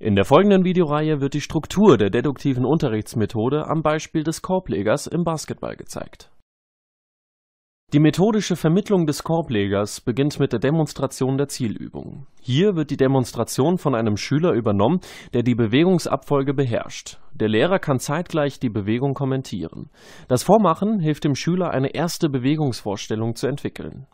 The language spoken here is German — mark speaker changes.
Speaker 1: In der folgenden Videoreihe wird die Struktur der deduktiven Unterrichtsmethode am Beispiel des Korblegers im Basketball gezeigt. Die methodische Vermittlung des Korblegers beginnt mit der Demonstration der Zielübung. Hier wird die Demonstration von einem Schüler übernommen, der die Bewegungsabfolge beherrscht. Der Lehrer kann zeitgleich die Bewegung kommentieren. Das Vormachen hilft dem Schüler, eine erste Bewegungsvorstellung zu entwickeln.